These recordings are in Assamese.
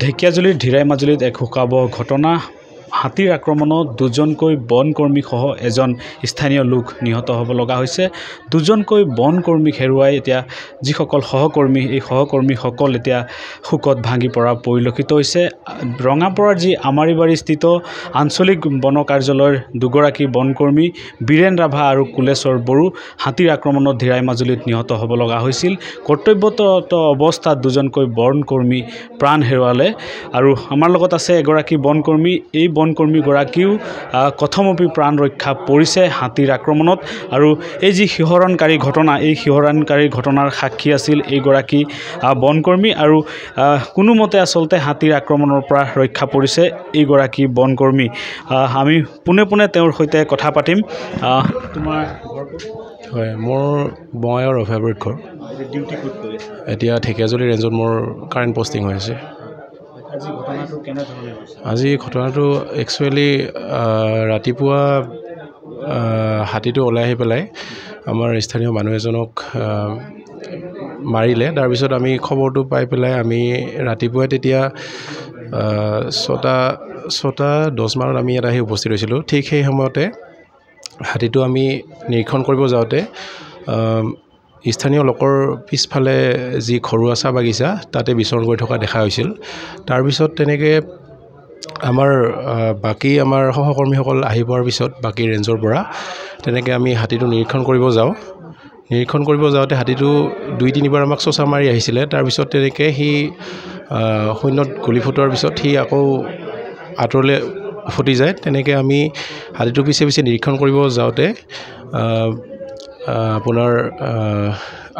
ঢেকীয়াজুলিৰ ধীৰাই মাজুলীত এক শোকাবহ ঘটনা হাতীৰ আক্ৰমণত দুজনকৈ বনকৰ্মীসহ এজন স্থানীয় লোক নিহত হ'ব লগা হৈছে দুজনকৈ বনকৰ্মীক হেৰুৱাই এতিয়া যিসকল সহকৰ্মী এই সহকৰ্মীসকল এতিয়া শোকত ভাঙি পৰা পৰিলক্ষিত হৈছে ৰঙাপৰাৰ যি আমাৰিবাৰীস্থিত আঞ্চলিক বন কাৰ্যালয়ৰ দুগৰাকী বনকৰ্মী বীৰেণ ৰাভা আৰু কুলেশ্বৰ বড়ো হাতীৰ আক্ৰমণত ধীৰাই মাজুলীত নিহত হ'ব লগা হৈছিল কৰ্তব্যৰত অৱস্থাত দুজনকৈ বনকৰ্মী প্ৰাণ হেৰুৱালে আৰু আমাৰ লগত আছে এগৰাকী বনকৰ্মী এই বনকৰ্মীগৰাকীও কথমপি প্ৰাণ ৰক্ষা পৰিছে হাতীৰ আক্ৰমণত আৰু এই যি শিহৰণকাৰী ঘটনা এই শিহৰণকাৰী ঘটনাৰ সাক্ষী আছিল এইগৰাকী বনকৰ্মী আৰু কোনোমতে আচলতে হাতীৰ আক্ৰমণৰ পৰা ৰক্ষা পৰিছে এইগৰাকী বনকৰ্মী আমি পোনে পোনে তেওঁৰ সৈতে কথা পাতিম তোমাৰ হয় মোৰ বঙাইগাঁৱৰ অভিভাৱক এতিয়া ঢেকিয়াজুলি ৰেঞ্জত মোৰ কাৰেণ্ট পষ্টিং হৈ আছে আজি ঘটনাটো একচুৱেলি ৰাতিপুৱা হাতীটো ওলাই আহি পেলাই আমাৰ স্থানীয় মানুহ এজনক মাৰিলে তাৰপিছত আমি খবৰটো পাই পেলাই আমি ৰাতিপুৱাই তেতিয়া ছটা ছটা দহমানত আমি ইয়াত আহি উপস্থিত হৈছিলোঁ ঠিক সেই সময়তে হাতীটো আমি নিৰীক্ষণ কৰিব যাওঁতে স্থানীয় লোকৰ পিছফালে যি ঘৰুৱা চাহ বাগিচা তাতে বিচৰণ কৰি থকা দেখা হৈছিল তাৰপিছত তেনেকৈ আমাৰ বাকী আমাৰ সহকৰ্মীসকল আহি পোৱাৰ পিছত বাকী ৰেঞ্জৰ পৰা তেনেকৈ আমি হাতীটো নিৰীক্ষণ কৰিব যাওঁ নিৰীক্ষণ কৰিব যাওঁতে হাতীটো দুই তিনিবাৰ আমাক চচা মাৰি আহিছিলে তাৰপিছত তেনেকৈ সি সৈন্যত গুলি ফুটোৱাৰ পিছত সি আকৌ আঁতৰলৈ ফুটি যায় তেনেকৈ আমি হাতীটো পিছে পিছে নিৰীক্ষণ কৰিব যাওঁতে আপোনাৰ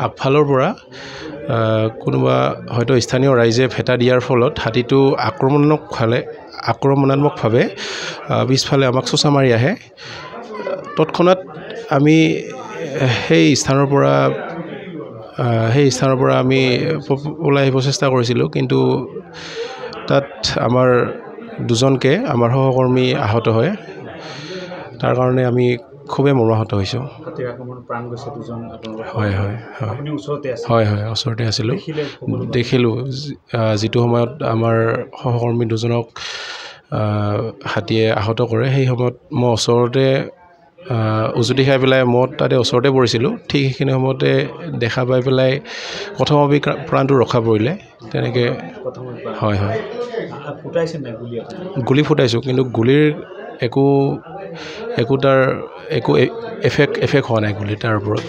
আগফালৰ পৰা কোনোবা হয়তো স্থানীয় ৰাইজে ভেটা দিয়াৰ ফলত হাতীটো আক্ৰমণক ফালে আক্ৰমণাত্মকভাৱে পিছফালে আমাক চোঁচা মাৰি আহে তৎক্ষণাত আমি সেই স্থানৰ পৰা সেই স্থানৰ পৰা আমি ওলাই আহিব চেষ্টা কৰিছিলোঁ কিন্তু তাত আমাৰ দুজনকে আমাৰ সহকৰ্মী আহত হয় তাৰ কাৰণে আমি খুবেই মৰ্মাহত হৈছোঁ হয় হয় হয় হয় ওচৰতে আছিলোঁ দেখিলোঁ যিটো সময়ত আমাৰ সহকৰ্মী দুজনক হাতীয়ে আহত কৰে সেই সময়ত মই ওচৰতে উজুতি খাই পেলাই মই তাতে ওচৰতে পৰিছিলোঁ ঠিক সেইখিনি সময়তে দেখা পাই পেলাই প্ৰথম অভি প্ৰাণটো ৰখা পৰিলে তেনেকৈ হয় হয় গুলি ফুটাইছোঁ কিন্তু গুলিৰ একো একো তাৰ একো এফেক্ট এফেক্ট হোৱা নাই বুলি তাৰ ওপৰত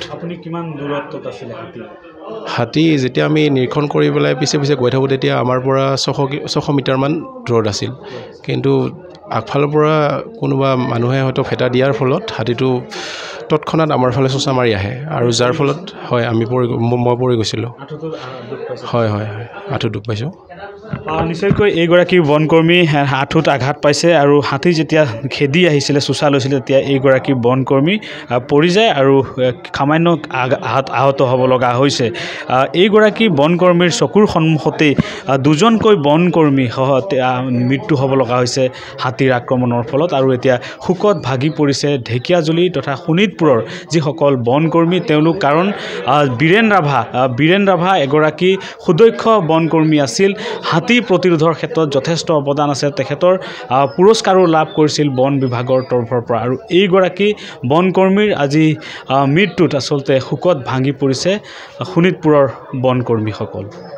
হাতী যেতিয়া আমি নিৰীক্ষণ কৰি পেলাই পিছে পিছে গৈ থাকোঁ তেতিয়া আমাৰ পৰা ছশ ছশ মিটাৰমান দূৰত আছিল কিন্তু আগফালৰ পৰা কোনোবা মানুহে হয়তো ফেটা দিয়াৰ ফলত হাতীটো তৎক্ষণাত আমাৰ ফালে চোচা মাৰি আহে আৰু যাৰ ফলত হয় আমি পৰি মই পৰি গৈছিলোঁ হয় হয় হয় আঁঠু দুখ পাইছোঁ নিশ্চয়কৈ এইগৰাকী বনকৰ্মী আঁঠুত আঘাত পাইছে আৰু হাতী যেতিয়া খেদি আহিছিলে চোঁচা লৈছিলে তেতিয়া এইগৰাকী বনকৰ্মী পৰি যায় আৰু সামান্য আহত হ'ব লগা হৈছে এইগৰাকী বনকৰ্মীৰ চকুৰ সন্মুখতেই দুজনকৈ বনকৰ্মী মৃত্যু হ'ব লগা হৈছে হাতীৰ আক্ৰমণৰ ফলত আৰু এতিয়া শোকত ভাগি পৰিছে ঢেকীয়াজুলি তথা শোণিতপুৰৰ যিসকল বনকৰ্মী তেওঁলোক কাৰণ বীৰেণ ৰাভা বীৰেণ ৰাভা এগৰাকী সুদক্ষ বনকৰ্মী আছিল হাতী প্ৰতিৰোধৰ ক্ষেত্ৰত যথেষ্ট অৱদান আছে তেখেতৰ পুৰস্কাৰো লাভ কৰিছিল বন বিভাগৰ তৰফৰ পৰা আৰু এইগৰাকী বনকৰ্মীৰ আজি মৃত্যুত আচলতে শোকত ভাঙি পৰিছে শোণিতপুৰৰ বনকৰ্মীসকল